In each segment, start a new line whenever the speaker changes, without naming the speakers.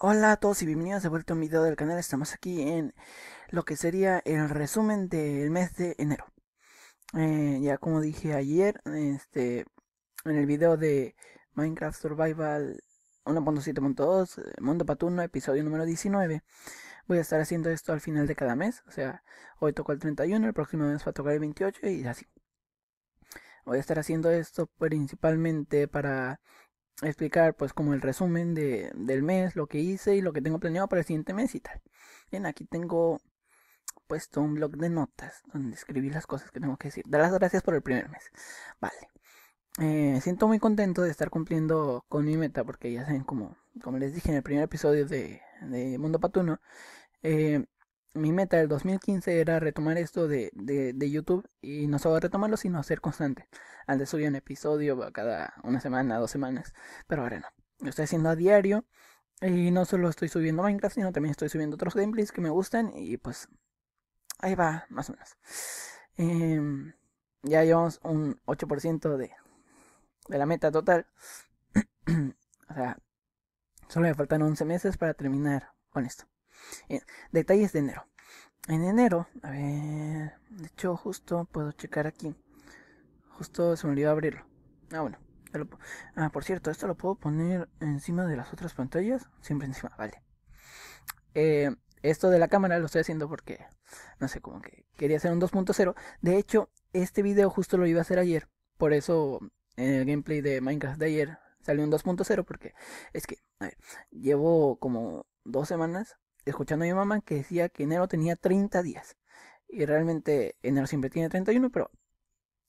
Hola a todos y bienvenidos de vuelta a un video del canal, estamos aquí en lo que sería el resumen del mes de enero eh, Ya como dije ayer, este, en el video de Minecraft Survival 1.7.2, eh, Mundo Patuno, episodio número 19 Voy a estar haciendo esto al final de cada mes, o sea, hoy tocó el 31, el próximo mes va a tocar el 28 y así Voy a estar haciendo esto principalmente para explicar pues como el resumen de, del mes, lo que hice y lo que tengo planeado para el siguiente mes y tal. Bien, aquí tengo puesto un blog de notas donde escribí las cosas que tengo que decir. Dar las gracias por el primer mes. Vale. Eh, siento muy contento de estar cumpliendo con mi meta porque ya saben como, como les dije en el primer episodio de, de Mundo Patuno. Eh, mi meta del 2015 era retomar esto de, de, de YouTube y no solo retomarlo, sino hacer constante. Antes subía un episodio cada una semana, dos semanas, pero ahora no. Lo estoy haciendo a diario y no solo estoy subiendo Minecraft, sino también estoy subiendo otros gameplays que me gustan y pues ahí va, más o menos. Em, ya llevamos un 8% de, de la meta total. o sea, solo me faltan 11 meses para terminar con esto. Eh, detalles de enero. En enero, a ver, de hecho justo puedo checar aquí. Justo se me olvidó abrirlo. Ah, bueno. ah, por cierto, esto lo puedo poner encima de las otras pantallas. Siempre encima, vale. Eh, esto de la cámara lo estoy haciendo porque, no sé, como que quería hacer un 2.0. De hecho, este video justo lo iba a hacer ayer. Por eso en el gameplay de Minecraft de ayer salió un 2.0 porque es que, a ver, llevo como dos semanas escuchando a mi mamá que decía que enero tenía 30 días. Y realmente enero siempre tiene 31, pero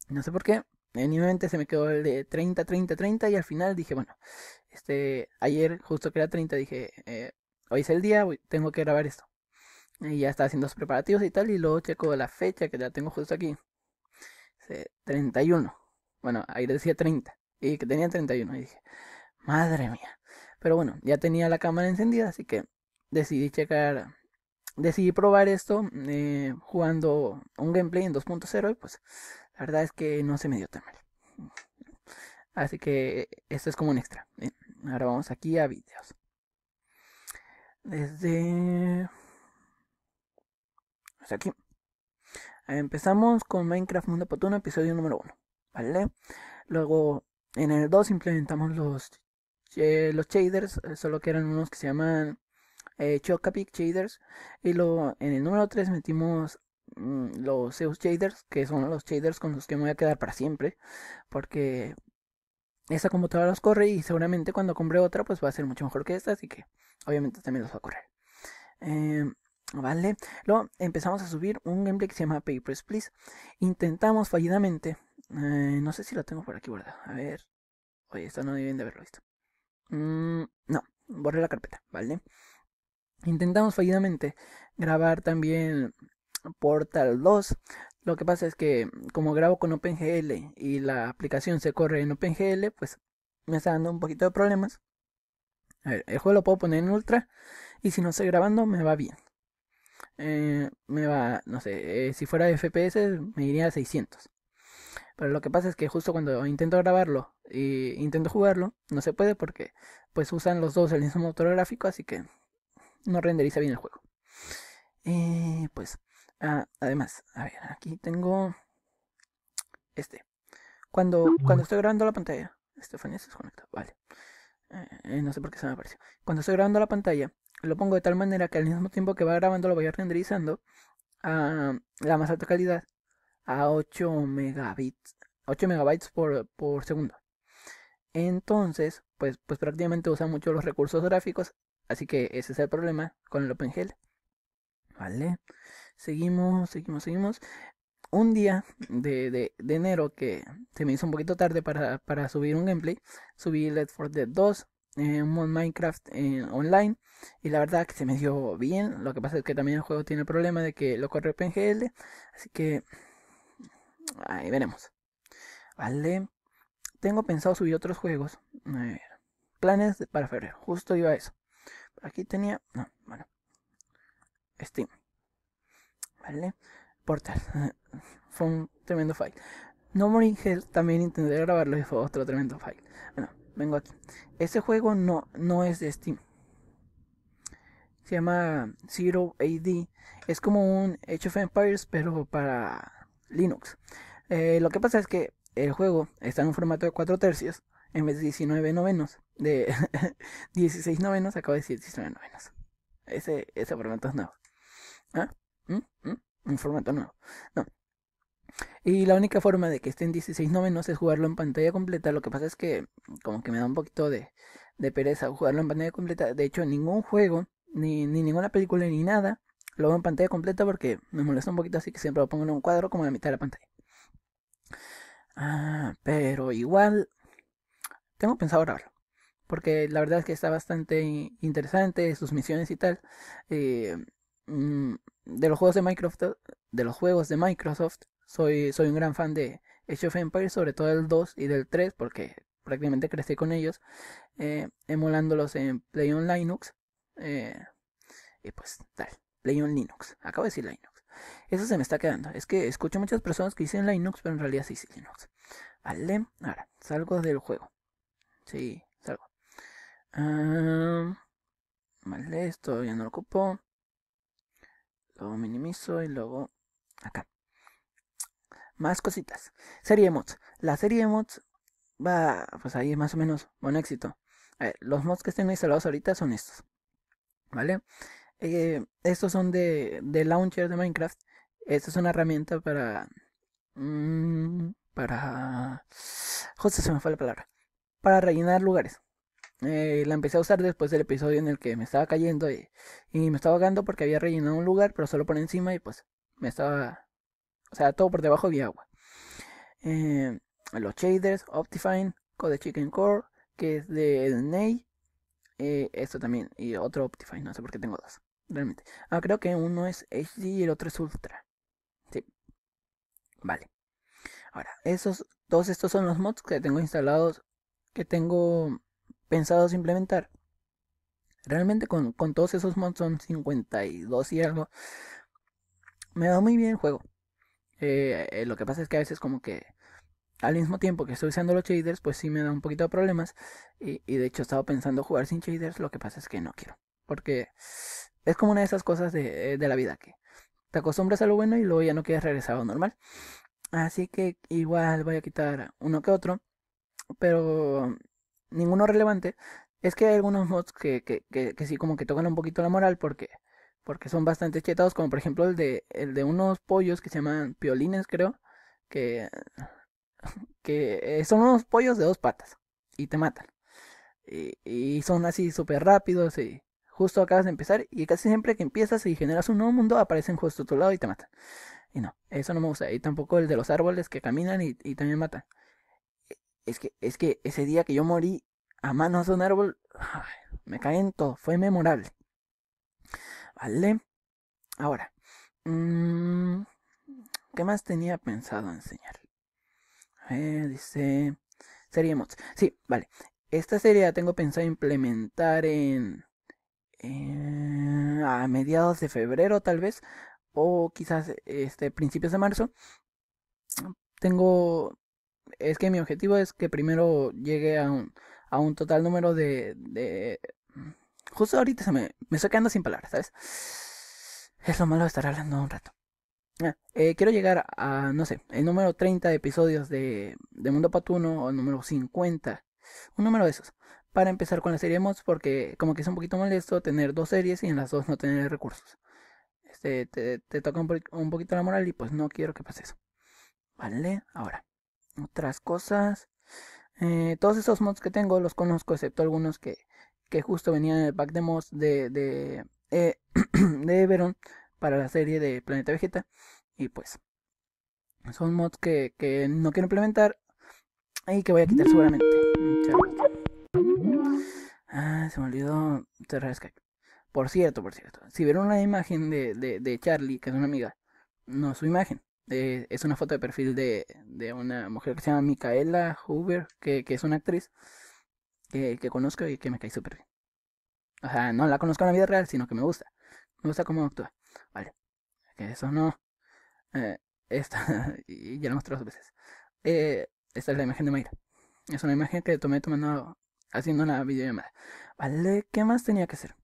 no sé por qué. En mi mente se me quedó el de 30, 30, 30 y al final dije, bueno, este, ayer justo que era 30 dije, eh, hoy es el día, tengo que grabar esto. Y ya estaba haciendo los preparativos y tal, y luego checo la fecha que ya tengo justo aquí. 31. Bueno, ahí decía 30. Y que tenía 31. Y dije, madre mía. Pero bueno, ya tenía la cámara encendida, así que decidí checar, decidí probar esto eh, jugando un gameplay en 2.0 y pues la verdad es que no se me dio tan mal. Así que esto es como un extra. ahora vamos aquí a videos. Desde... aquí. Empezamos con Minecraft Mundo Patuno episodio número 1. ¿Vale? Luego en el 2 implementamos los, eh, los shaders, eh, solo que eran unos que se llaman eh, Chocapic Shaders. Y luego en el número 3 metimos mm, los Zeus Shaders, que son los shaders con los que me voy a quedar para siempre. Porque esa computadora los corre y seguramente cuando compre otra pues va a ser mucho mejor que esta. Así que obviamente también los va a correr. Em, vale, luego empezamos a subir un gameplay que se llama Papers, Please. Intentamos fallidamente. Eh, no sé si lo tengo por aquí guardado. A ver. Oye, esto no deben de haberlo visto. Mm, no, borré la carpeta, ¿vale? Intentamos fallidamente grabar también Portal 2. Lo que pasa es que como grabo con OpenGL y la aplicación se corre en OpenGL, pues me está dando un poquito de problemas. A ver, el juego lo puedo poner en ultra y si no estoy grabando me va bien. Eh, me va, no sé, eh, si fuera FPS me iría a 600. Pero lo que pasa es que justo cuando intento grabarlo e intento jugarlo, no se puede porque pues usan los dos el mismo motor gráfico, así que no renderiza bien el juego. Eh, pues, ah, además, a ver, aquí tengo este. Cuando, cuando estoy grabando la pantalla, Estefanía se desconecta, vale. Eh, eh, no sé por qué se me apareció. Cuando estoy grabando la pantalla, lo pongo de tal manera que al mismo tiempo que va grabando lo vaya renderizando a la más alta calidad a 8 megabits 8 megabytes por, por segundo entonces pues, pues prácticamente usa mucho los recursos gráficos Así que ese es el problema con el OpenGL. Vale. Seguimos, seguimos, seguimos. Un día de, enero que se me hizo un poquito tarde para, subir un gameplay, subí Let's For Dead 2, En eh, Minecraft eh, online y la verdad que se me dio bien. Lo que pasa es que también el juego tiene el problema de que lo corre OpenGL así que ahí veremos. Vale, tengo pensado subir otros juegos. Planes para febrero, justo iba a eso aquí tenía, no, bueno, Steam, ¿vale? Portal, fue un tremendo file. No More también intenté grabarlo y fue otro tremendo file. Bueno, vengo aquí. Este juego no, no es de Steam. Se llama Zero AD. Es como un Age of Empires, pero para Linux. Eh, lo que pasa es que el juego está en un formato de 4 tercios en vez de 19 novenos de 16 novenos, acabo de decir 19 novenos. Ese, formato es nuevo. ¿Ah? ¿Mm? ¿Mm? Un formato nuevo. No. Y la única forma de que esté en 16 novenos es jugarlo en pantalla completa. Lo que pasa es que mm, como que me da un poquito de, de pereza jugarlo en pantalla completa. De hecho, ningún juego, ni, ninguna película, ni nada, lo veo en pantalla completa porque me molesta un poquito, así que siempre lo pongo en un cuadro como en la mitad de la pantalla. Ah, pero igual tengo pensado grabarlo porque la verdad es que está bastante interesante, sus misiones y tal. Eh, mm, de los juegos de Microsoft, de los juegos de Microsoft, soy, soy un gran fan de Age of Empires, sobre todo del 2 y del 3, porque prácticamente crecí con ellos, eh, emulándolos en Play on Linux. Eh, y pues tal, Play on Linux. Acabo de decir Linux. Eso se me está quedando. Es que escucho muchas personas que dicen Linux, pero en realidad sí, sí Linux. Vale, ahora salgo del juego. Sí, Vale, ah, esto, ya no lo ocupo. Lo minimizo y luego acá. Más cositas. Serie mods. La serie de mods va, pues ahí más o menos, buen éxito. A ver, los mods que estén instalados ahorita son estos. ¿Vale? Eh, estos son de, launcher de Minecraft. Esta es una herramienta para... Mm, para... José se me fue la palabra. Para rellenar lugares. Eh, la empecé a usar después del episodio en el que me estaba cayendo y, me estaba ahogando porque había rellenado un lugar, pero solo por encima y pues me estaba... O sea, todo por debajo había agua. Eh, los shaders, Optifine, Code Chicken Core, que es de Ney. Eh, esto también, y otro Optifine, no sé por qué tengo dos. Realmente. Ah, creo que uno es HD y el otro es Ultra. Sí. Vale. Ahora, esos, todos estos son los mods que tengo instalados. Que tengo pensados implementar. Realmente con, todos esos mods son 52 y algo. Me da muy bien el juego. Eh, eh, lo que pasa es que a veces como que al mismo tiempo que estoy usando los shaders, pues sí me da un poquito de problemas. Y, de hecho estaba pensando jugar sin shaders, lo que pasa es que no quiero. Porque es como una de esas cosas de, eh, de la vida que te acostumbras a lo bueno y luego ya no quieres regresar a lo normal. Así que igual voy a quitar uno que otro. Pero ninguno relevante, es que hay algunos mods que, que, sí como que tocan un poquito la moral porque, porque son bastante chetados, como por ejemplo el de, el de unos pollos que se llaman piolines, creo, que, que eh, son unos pollos de dos patas y te matan. Y, son así súper rápidos y justo acabas de empezar y casi siempre que empiezas y generas un nuevo mundo aparecen justo a tu lado y te matan. Y no, eso no me gusta. Y tampoco el de los árboles que caminan y también matan es que, es que ese día que yo morí a manos de un árbol, Me me en todo, fue memorable. Vale. Ahora, mm, ¿qué más tenía pensado enseñar? dice. Serie mods. Sí, vale. Esta serie la tengo pensado implementar en. Eh, a mediados de febrero, tal vez. O quizás este principios de marzo. Tengo es que mi objetivo es que primero llegue a un, a un total número de, Justo ahorita se me, me estoy quedando sin palabras, ¿sabes? Es lo malo de estar hablando un rato. Ah, eh, quiero llegar a, no sé, el número 30 de episodios de, de Mundo Patuno o el número 50. Un número de esos. Para empezar con la serie mods porque como que es un poquito molesto tener dos series y en las dos no tener recursos. Este, te, te toca un poquito la moral y pues no quiero que pase eso. Vale, ahora otras cosas. Eh, todos esos mods que tengo los conozco, excepto algunos que, justo venían en el pack de mods de, eh, de, Everon para la serie de Planeta Vegeta. Y pues, son mods que, no quiero implementar y que voy a quitar seguramente. Ah, se me olvidó cerrar Skype. Por cierto, por cierto. Si vieron la imagen de, de, de Charlie, que es una amiga, no su imagen, eh, es una foto de perfil de, una mujer que se llama Micaela Huber, que, es una actriz que, conozco y que me cae súper bien. O sea, no la conozco en la vida real, sino que me gusta. Me gusta cómo actúa. Vale. eso no. Eh, esta, y ya lo mostré dos veces. Eh, esta es la imagen de Mayra. Es una imagen que tomé tomando, haciendo una videollamada. Vale, ¿qué más tenía que hacer?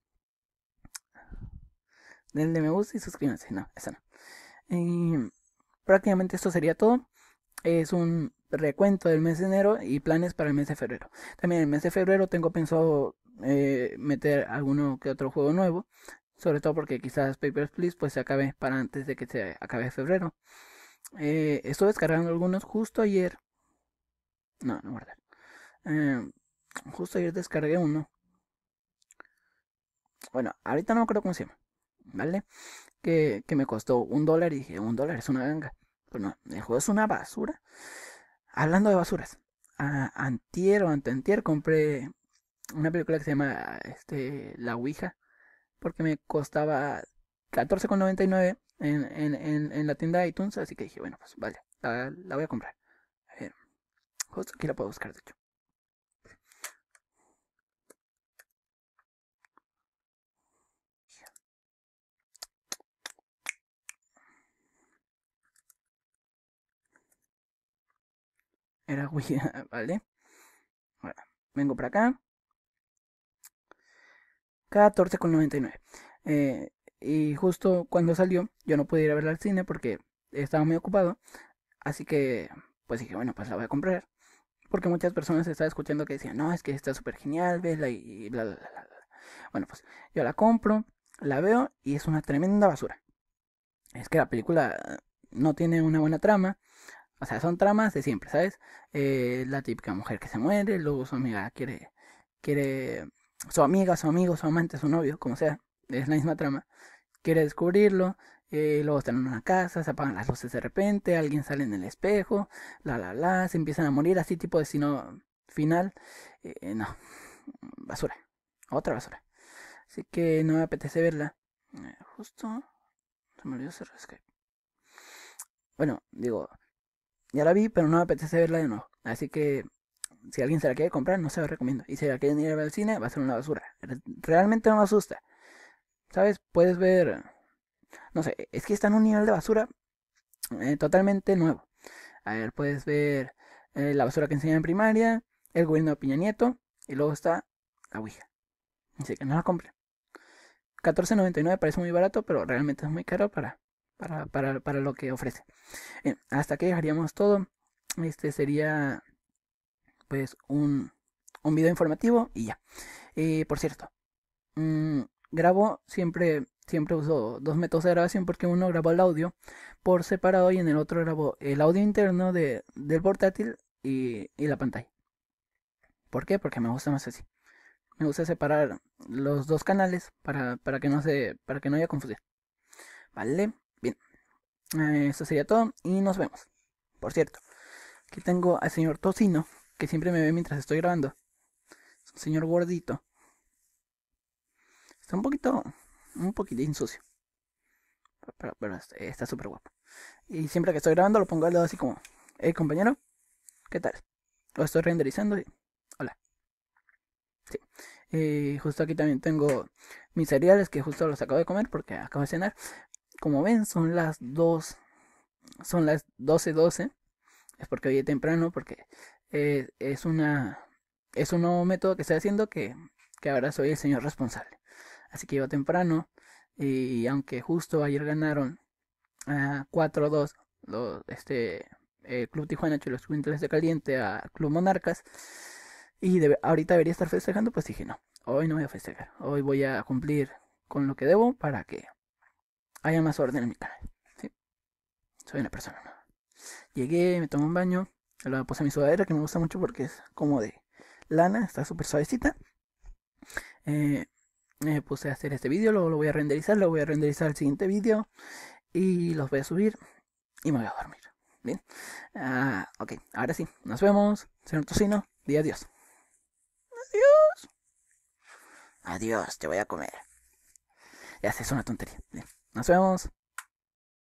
Denle me gusta y suscríbanse. No, esa no prácticamente esto sería todo. Es un recuento del mes de enero y planes para el mes de febrero. También en el mes de febrero tengo pensado eh, meter alguno que otro juego nuevo. Sobre todo porque quizás Papers, Please pues se acabe para antes de que se acabe febrero. Eh, estuve estoy descargando algunos justo ayer. No, no guardar. Em, justo ayer descargué uno. Bueno, ahorita no creo acuerdo cómo se llama. ¿vale? Que, me costó un dólar y dije, un dólar es una ganga. Pues no, el es una basura. Hablando de basuras, antier o anteantier compré una película que se llama este, La Ouija, porque me costaba 14,99 en, en, en, la tienda de iTunes, así que dije, bueno, pues vale, la, voy a comprar. A ver, justo aquí la puedo buscar, de hecho. Era guía, ¿vale? Bueno, vengo para acá. 14,99. Eh, y justo cuando salió, yo no pude ir a verla al cine porque estaba muy ocupado. Así que, pues dije, bueno, pues la voy a comprar. Porque muchas personas estaban escuchando que decían, no, es que está súper genial, vesla y bla, bla, bla. Bueno, pues yo la compro, la veo y es una tremenda basura. Es que la película no tiene una buena trama, o sea, son tramas de siempre, ¿sabes? Eh, la típica mujer que se muere, luego su amiga quiere, quiere, su amiga, su amigo, su amante, su novio, como sea, es la misma trama, quiere descubrirlo, eh, luego están en una casa, se apagan las luces de repente, alguien sale en el espejo, la, la, la, se empiezan a morir, así tipo de sino final, eh, no, basura, otra basura. Así que no me apetece verla. justo, se me olvidó cerrar Bueno, digo, ya la vi, pero no me apetece verla de nuevo. Así que si alguien se la quiere comprar, no se la recomiendo. Y si la quiere ir al cine, va a ser una basura. Realmente no me asusta. ¿Sabes? Puedes ver... No sé, es que está en un nivel de basura eh, totalmente nuevo. A ver, puedes ver eh, la basura que enseñan en primaria, el gobierno de Piña Nieto, y luego está la Ouija. Así que no la compre 14.99 parece muy barato, pero realmente es muy caro para para, lo que ofrece. Eh, hasta aquí dejaríamos todo. Este sería pues un, un video informativo y ya. Eh, por cierto, mm, grabo siempre, siempre uso dos métodos de grabación porque uno grabo el audio por separado y en el otro grabo el audio interno de, del portátil y, la pantalla. ¿Por qué? Porque me gusta más así. Me gusta separar los dos canales para, para, que, no se, para que no haya confusión. ¿Vale? eso sería todo y nos vemos. Por cierto, aquí tengo al señor Tocino, que siempre me ve mientras estoy grabando. señor gordito. Está un poquito, un poquitín sucio. Pero, está súper guapo. Y siempre que estoy grabando lo pongo al lado así como, Eh compañero, ¿qué tal? Lo estoy renderizando y... Hola. Sí. Eh, justo aquí también tengo mis cereales que justo los acabo de comer porque acabo de cenar como ven, son las 2. Son las 12:12. Es porque hoy es temprano, porque eh, es una. Es un nuevo método que estoy haciendo que, ahora soy el señor responsable. Así que iba temprano. Y aunque justo ayer ganaron a 4-2 este, el Club Tijuana Chulos Quintales de Caliente a Club Monarcas. Y ahorita debería estar festejando, pues dije, no, hoy no voy a festejar. Hoy voy a cumplir con lo que debo para que hay más orden en mi canal. Soy una persona nueva. Llegué, me tomé un baño, la puse mi sudadera que me gusta mucho porque es como de lana, está súper suavecita. Eh, me puse a hacer este vídeo, luego lo voy a renderizar, lo voy a renderizar el siguiente vídeo y los voy a subir y me voy a dormir. Bien, ah, ok, ahora sí, nos vemos, señor Tocino, y adiós. Adiós. Adiós, te voy a comer. Ya, es una tontería. Bien. Nos vemos.